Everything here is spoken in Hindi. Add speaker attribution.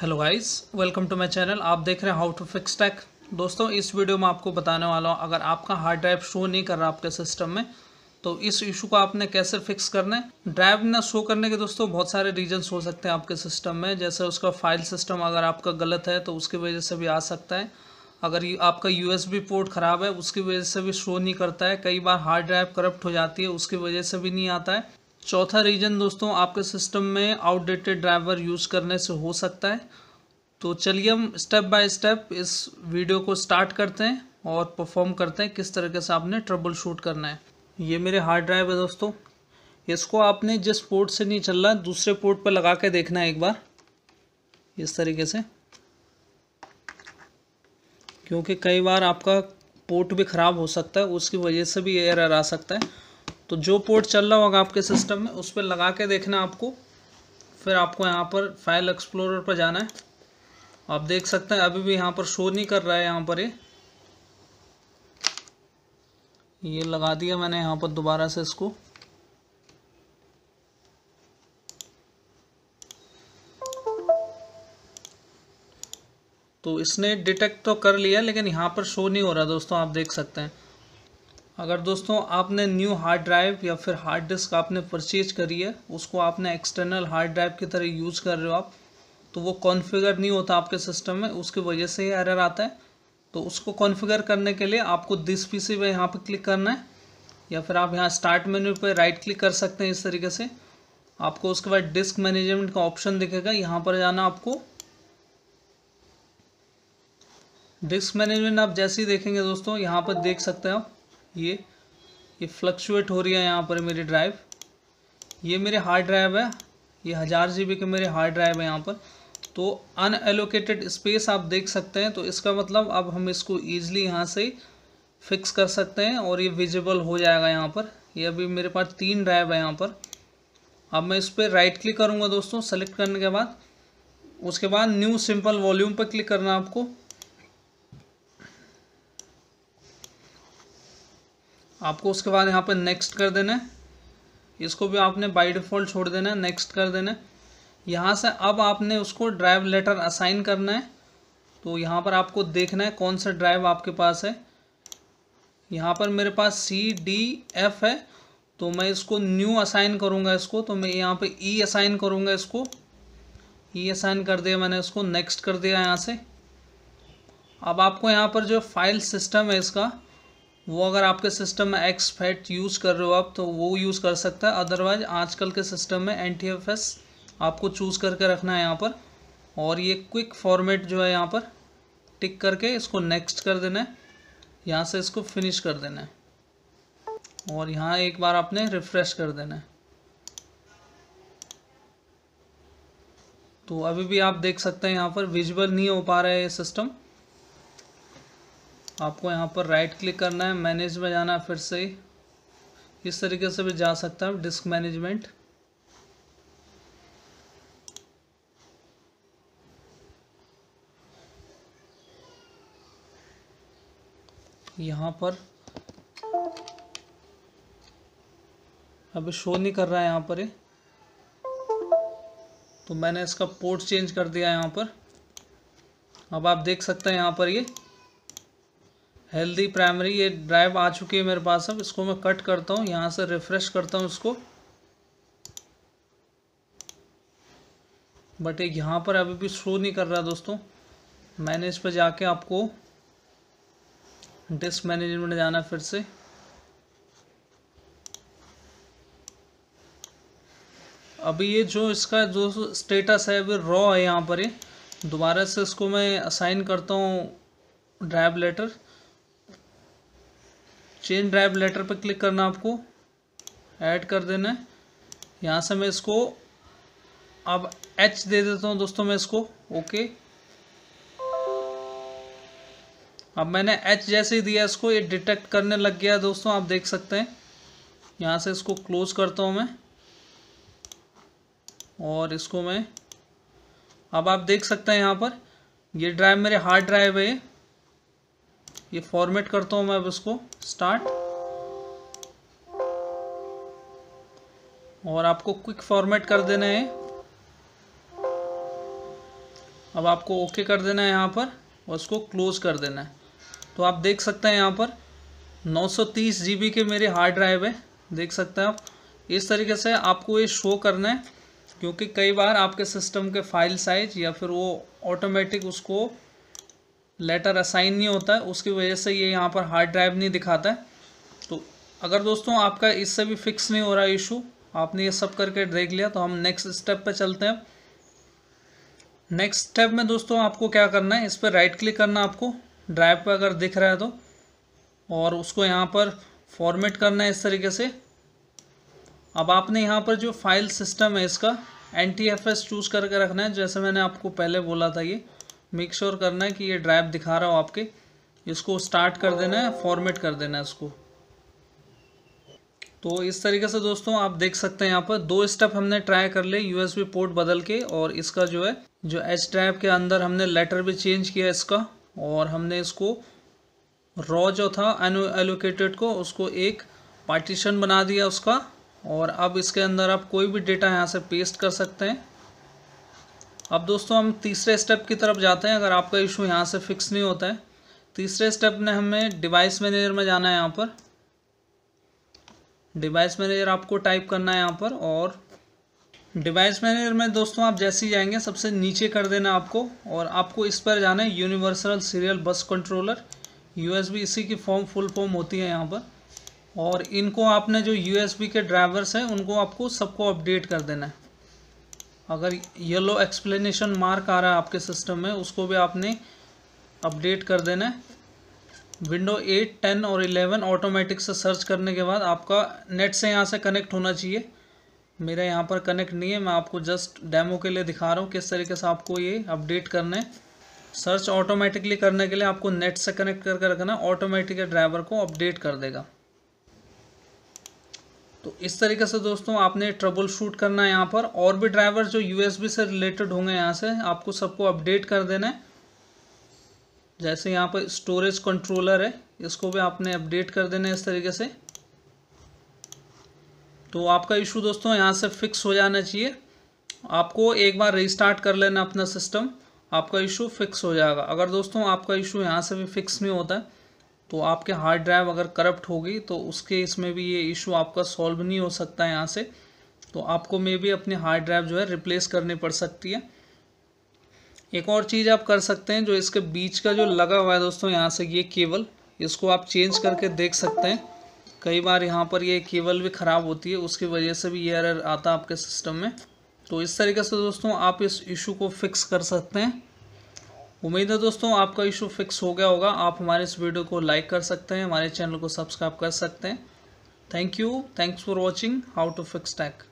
Speaker 1: hello guys welcome to my channel आप देख रहे हैं हाउ टू फिक्स टैक दोस्तों इस वीडियो में आपको बताने वाला हूँ अगर आपका हार्ड ड्राइव शो नहीं कर रहा आपके सिस्टम में तो इस इशू को आपने कैसे फिक्स करना है ड्राइव ना शो करने के दोस्तों बहुत सारे रीजंस हो सकते हैं आपके सिस्टम में जैसे उसका फाइल सिस्टम अगर आपका गलत है तो उसकी वजह से भी आ सकता है अगर आपका यू पोर्ट ख़राब है उसकी वजह से भी शो नहीं करता है कई बार हार्ड ड्राइव करप्ट हो जाती है उसकी वजह से भी नहीं आता है चौथा रीज़न दोस्तों आपके सिस्टम में आउटडेटेड ड्राइवर यूज़ करने से हो सकता है तो चलिए हम स्टेप बाय स्टेप इस वीडियो को स्टार्ट करते हैं और परफॉर्म करते हैं किस तरीके से आपने ट्रबल शूट करना है ये मेरे हार्ड ड्राइव है दोस्तों इसको आपने जिस पोर्ट से नहीं चलना दूसरे पोर्ट पर लगा के देखना है एक बार इस तरीके से क्योंकि कई बार आपका पोर्ट भी ख़राब हो सकता है उसकी वजह से भी एयर आ सकता है तो जो पोर्ट चल रहा होगा आपके सिस्टम में उस पर लगा के देखना आपको फिर आपको यहाँ पर फाइल एक्सप्लोरर पर जाना है आप देख सकते हैं अभी भी यहाँ पर शो नहीं कर रहा है यहाँ पर ये ये लगा दिया मैंने यहाँ पर दोबारा से इसको तो इसने डिटेक्ट तो कर लिया लेकिन यहाँ पर शो नहीं हो रहा दोस्तों आप देख सकते हैं अगर दोस्तों आपने न्यू हार्ड ड्राइव या फिर हार्ड डिस्क आपने परचेज करी है उसको आपने एक्सटर्नल हार्ड ड्राइव की तरह यूज़ कर रहे हो आप तो वो कॉन्फ़िगर नहीं होता आपके सिस्टम में उसकी वजह से ही एरर आता है तो उसको कॉन्फ़िगर करने के लिए आपको दिस पी सी पर यहाँ पर क्लिक करना है या फिर आप यहाँ स्टार्ट मेन्यू पर राइट क्लिक कर सकते हैं इस तरीके से आपको उसके बाद डिस्क मैनेजमेंट का ऑप्शन दिखेगा यहाँ पर जाना आपको डिस्क मैनेजमेंट आप जैसे ही देखेंगे दोस्तों यहाँ पर देख सकते हैं आप ये ये फ्लक्चुएट हो रही है यहाँ पर मेरी ड्राइव ये मेरे हार्ड ड्राइव है ये हज़ार जी के मेरे हार्ड ड्राइव है यहाँ पर तो अनएलोकेटेड स्पेस आप देख सकते हैं तो इसका मतलब अब हम इसको ईजिली यहाँ से फिक्स कर सकते हैं और ये विजिबल हो जाएगा यहाँ पर ये अभी मेरे पास तीन ड्राइव है यहाँ पर अब मैं इस पर राइट क्लिक करूँगा दोस्तों सेलेक्ट करने के बाद उसके बाद न्यू सिंपल वॉल्यूम पर क्लिक करना आपको आपको उसके बाद यहाँ पर नेक्स्ट कर देना है इसको भी आपने बाई डिफ़ॉल्ट छोड़ देना है नेक्स्ट कर देना है यहाँ से अब आपने उसको ड्राइव लेटर असाइन करना है तो यहाँ पर आपको देखना है कौन सा ड्राइव आपके पास है यहाँ पर मेरे पास सी डी एफ है तो मैं इसको न्यू असाइन करूँगा इसको तो मैं यहाँ पर ई असाइन करूँगा इसको ई e असाइन कर दिया मैंने इसको नेक्स्ट कर दिया यहाँ से अब आपको यहाँ पर जो फाइल सिस्टम है इसका वो अगर आपके सिस्टम में एक्स फैट यूज़ कर रहे हो आप तो वो यूज़ कर सकता है अदरवाइज आजकल के सिस्टम में एन टी एफ एस आपको चूज़ करके रखना है यहाँ पर और ये क्विक फॉर्मेट जो है यहाँ पर टिक करके इसको नेक्स्ट कर देना है यहाँ से इसको फिनिश कर देना है और यहाँ एक बार आपने रिफ़्रेश कर देना है तो अभी भी आप देख सकते हैं यहाँ पर विजुअल नहीं हो पा रहा है ये सिस्टम आपको यहाँ पर राइट क्लिक करना है मैनेज में जाना है फिर से इस तरीके से भी जा सकता है डिस्क मैनेजमेंट यहाँ पर अभी शो नहीं कर रहा है यहाँ पर ये तो मैंने इसका पोर्ट चेंज कर दिया यहाँ पर अब आप देख सकते हैं यहाँ पर ये हेल्दी प्राइमरी ये ड्राइव आ चुकी है मेरे पास अब इसको मैं कट करता हूँ यहाँ से रिफ्रेश करता हूँ इसको बट ये यहाँ पर अभी भी शो नहीं कर रहा दोस्तों मैंने इस पर जाके आपको डिस्क मैनेजमेंट जाना फिर से अभी ये जो इसका जो स्टेटस है अभी रॉ है यहाँ पर ये दोबारा से इसको मैं असाइन करता हूँ drive letter change drive letter पर क्लिक करना आपको ऐड कर देना है यहाँ से मैं इसको अब एच दे देता हूँ दोस्तों मैं इसको ओके अब मैंने एच जैसे ही दिया इसको ये डिटेक्ट करने लग गया दोस्तों आप देख सकते हैं यहाँ से इसको क्लोज करता हूँ मैं और इसको मैं अब आप देख सकते हैं यहाँ पर ये ड्राइव मेरे हार्ड ड्राइव है ये फॉर्मेट करता हूँ मैं अब इसको स्टार्ट और आपको क्विक फॉर्मेट कर देना है अब आपको ओके कर देना है यहाँ पर और उसको क्लोज कर देना है तो आप देख सकते हैं यहाँ पर 930 जीबी के मेरे हार्ड ड्राइव है देख सकते हैं आप इस तरीके से आपको ये शो करना है क्योंकि कई बार आपके सिस्टम के फाइल साइज या फिर वो ऑटोमेटिक उसको लेटर असाइन नहीं होता है उसकी वजह से ये यहाँ पर हार्ड ड्राइव नहीं दिखाता है तो अगर दोस्तों आपका इससे भी फिक्स नहीं हो रहा इशू आपने ये सब करके देख लिया तो हम नेक्स्ट स्टेप पे चलते हैं नेक्स्ट स्टेप में दोस्तों आपको क्या करना है इस पर राइट क्लिक करना आपको ड्राइव पर अगर दिख रहा है तो और उसको यहाँ पर फॉर्मेट करना है इस तरीके से अब आपने यहाँ पर जो फाइल सिस्टम है इसका N T F S choose करके रखना है जैसे मैंने आपको पहले बोला था ये मेक श्योर sure करना है कि ये ड्राइव दिखा रहा हो आपके इसको स्टार्ट कर देना है फॉर्मेट कर देना है इसको तो इस तरीके से दोस्तों आप देख सकते हैं यहाँ पर दो स्टेप हमने ट्राई कर लिए यूएसबी पोर्ट बदल के और इसका जो है जो एच ड्राइव के अंदर हमने लेटर भी चेंज किया इसका और हमने इसको रॉ जो था एलोकेटेड को उसको एक पार्टीशन बना दिया उसका और अब इसके अंदर आप कोई भी डेटा यहाँ से पेस्ट कर सकते हैं अब दोस्तों हम तीसरे स्टेप की तरफ जाते हैं अगर आपका इशू यहाँ से फिक्स नहीं होता है तीसरे स्टेप में हमें डिवाइस मैनेजर में जाना है यहाँ पर डिवाइस मैनेजर आपको टाइप करना है यहाँ पर और डिवाइस मैनेजर में दोस्तों आप जैसे ही जाएंगे सबसे नीचे कर देना आपको और आपको इस पर जाना है universal serial bus controller U इसी की फॉर्म फुल फॉर्म होती है यहाँ पर और इनको आपने जो यू के ड्राइवर्स हैं उनको आपको सबको अपडेट कर देना है अगर येलो एक्सप्लेनेशन मार्क आ रहा है आपके सिस्टम में उसको भी आपने अपडेट कर देना है विंडो एट टेन और इलेवन ऑटोमेटिक से सर्च करने के बाद आपका नेट से यहाँ से कनेक्ट होना चाहिए मेरा यहाँ पर कनेक्ट नहीं है मैं आपको जस्ट डेमो के लिए दिखा रहा हूँ किस तरीके से आपको ये अपडेट करना है सर्च ऑटोमेटिकली करने के लिए आपको नेट से कनेक्ट करके रखना ऑटोमेटिक ड्राइवर को अपडेट कर देगा तो इस तरीके से दोस्तों आपने ट्रबल शूट करना है यहाँ पर और भी ड्राइवर जो यूएसबी से रिलेटेड होंगे यहाँ से आपको सबको अपडेट कर देना है जैसे यहाँ पर स्टोरेज कंट्रोलर है इसको भी आपने अपडेट कर देना है इस तरीके से तो आपका इशू दोस्तों यहाँ से फिक्स हो जाना चाहिए आपको एक बार रिस्टार्ट कर लेना अपना सिस्टम आपका इशू फिक्स हो जाएगा अगर दोस्तों आपका इशू यहाँ से भी फिक्स नहीं होता है तो आपके हार्ड ड्राइव अगर करप्ट होगी तो उसके इसमें भी ये इशू आपका सॉल्व नहीं हो सकता है यहाँ से तो आपको मे भी अपनी हार्ड ड्राइव जो है रिप्लेस करनी पड़ सकती है एक और चीज़ आप कर सकते हैं जो इसके बीच का जो लगा हुआ है दोस्तों यहाँ से ये केबल इसको आप चेंज करके देख सकते हैं कई बार यहाँ पर ये केबल भी ख़राब होती है उसकी वजह से भी ये एरर आता है आपके सिस्टम में तो इस तरीके से दोस्तों आप इस इशू को फिक्स कर सकते हैं उम्मीद है दोस्तों आपका इशू फिक्स हो गया होगा आप हमारे इस वीडियो को लाइक कर सकते हैं हमारे चैनल को सब्सक्राइब कर सकते हैं thank you thanks for watching how to fix tech